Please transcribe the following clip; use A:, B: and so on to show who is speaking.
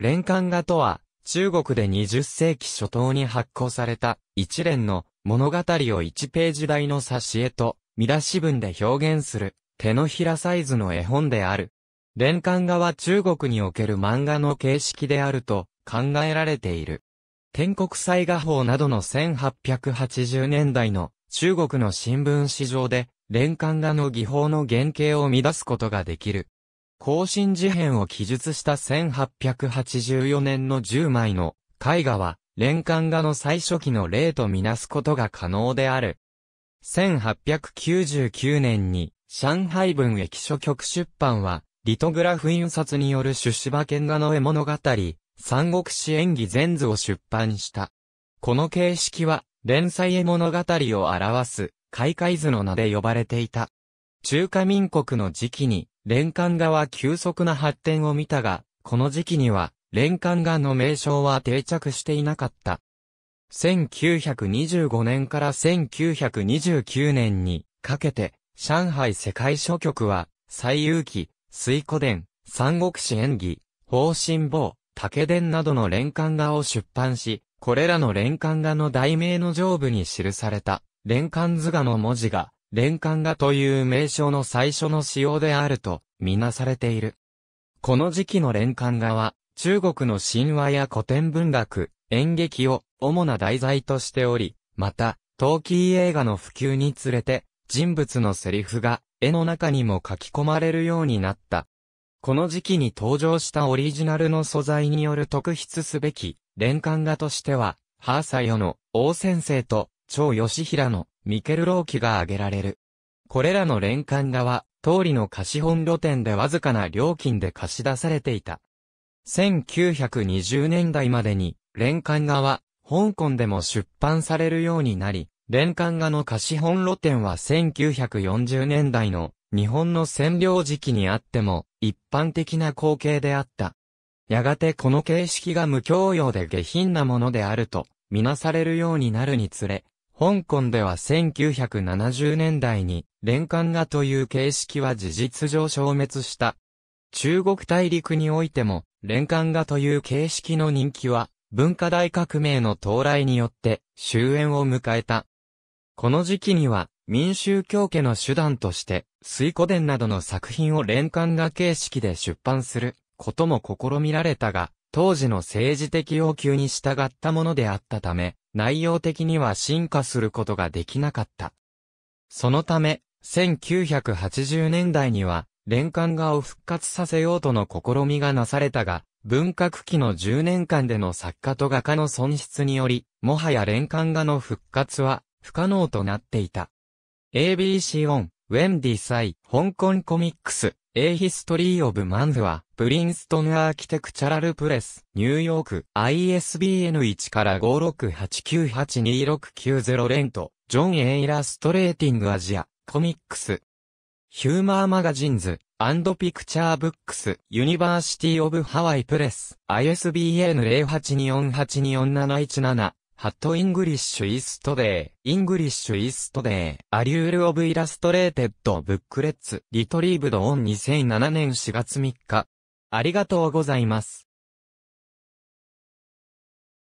A: 連環画とは、中国で20世紀初頭に発行された一連の物語を1ページ台の挿絵と見出し文で表現する手のひらサイズの絵本である。連環画は中国における漫画の形式であると考えられている。天国祭画法などの1880年代の中国の新聞史上で連環画の技法の原型を乱すことができる。更新事変を記述した1884年の10枚の絵画は、連環画の最初期の例とみなすことが可能である。1899年に、上海文駅書局出版は、リトグラフ印刷による出芝。馬画の絵物語、三国志演技全図を出版した。この形式は、連載絵物語を表す、開会図の名で呼ばれていた。中華民国の時期に、連環画は急速な発展を見たが、この時期には、連環画の名称は定着していなかった。1925年から1929年にかけて、上海世界書局は、西遊記、水古伝、三国志演技、方針棒、竹伝などの連環画を出版し、これらの連環画の題名の上部に記された、連環図画の文字が、連環画という名称の最初の仕様であると、みなされている。この時期の連環画は、中国の神話や古典文学、演劇を主な題材としており、また、トーキー映画の普及につれて、人物のセリフが絵の中にも書き込まれるようになった。この時期に登場したオリジナルの素材による特筆すべき、連環画としては、ハーサヨの王先生と、張義平のミケルローキが挙げられる。これらの連環画は、通りの貸本露店でわずかな料金で貸し出されていた。1920年代までに、連環画は、香港でも出版されるようになり、連環画の貸本露店は1940年代の日本の占領時期にあっても一般的な光景であった。やがてこの形式が無教養で下品なものであるとみなされるようになるにつれ、香港では1970年代に、連環画という形式は事実上消滅した。中国大陸においても、連環画という形式の人気は、文化大革命の到来によって終焉を迎えた。この時期には民衆教家の手段として水古伝などの作品を連環画形式で出版することも試みられたが、当時の政治的要求に従ったものであったため、内容的には進化することができなかった。そのため、1980年代には、連環画を復活させようとの試みがなされたが、文革期の10年間での作家と画家の損失により、もはや連環画の復活は不可能となっていた。ABC オン、ウェンディサイ、香港コミックス、A History of m a n t u プリンストンアーキテクチャラルプレス、ニューヨーク、ISBN1 から56898269レント、ジョン・エイラストレーティングアジア、コミックス。ヒューマーマガジンズ、アンドピクチャーブックス、ユニバーシティオブハワイプレス、ISBN 0 8 2 4 8 2 4 7 1 7ハットイングリッシュイーストデー、イングリッシュイーストデー、アリュールオブイラストレーテッドブックレッツ、リトリーブドオン2007年4月3日。ありがとうございます。